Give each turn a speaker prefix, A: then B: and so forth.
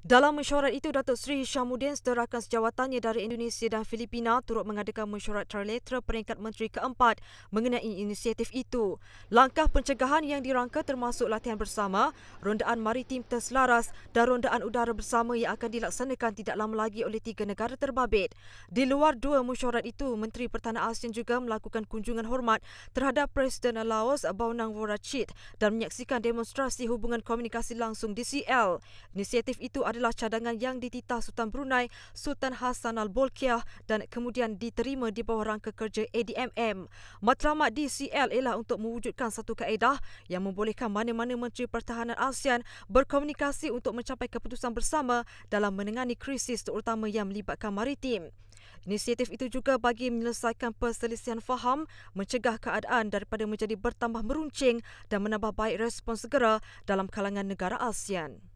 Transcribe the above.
A: Dalam mesyuarat itu, Datuk Seri Hishamuddin seterakan sejawatannya dari Indonesia dan Filipina turut mengadakan mesyuarat terletera peringkat menteri keempat mengenai inisiatif itu. Langkah pencegahan yang dirangka termasuk latihan bersama, rondaan maritim terselaras dan rondaan udara bersama yang akan dilaksanakan tidak lama lagi oleh tiga negara terbabit. Di luar dua mesyuarat itu, Menteri Pertanian ASEAN juga melakukan kunjungan hormat terhadap Presiden Laos Baunang Vorachit dan menyaksikan demonstrasi hubungan komunikasi langsung di CL. Inisiatif itu adalah cadangan yang dititah Sultan Brunei, Sultan Hassan Al-Bolkiah dan kemudian diterima di bawah rangka kerja ADMM. Matlamat DCL ialah untuk mewujudkan satu kaedah yang membolehkan mana-mana Menteri Pertahanan ASEAN berkomunikasi untuk mencapai keputusan bersama dalam menangani krisis terutama yang melibatkan maritim. Inisiatif itu juga bagi menyelesaikan perselisihan faham, mencegah keadaan daripada menjadi bertambah meruncing dan menambah baik respon segera dalam kalangan negara
B: ASEAN.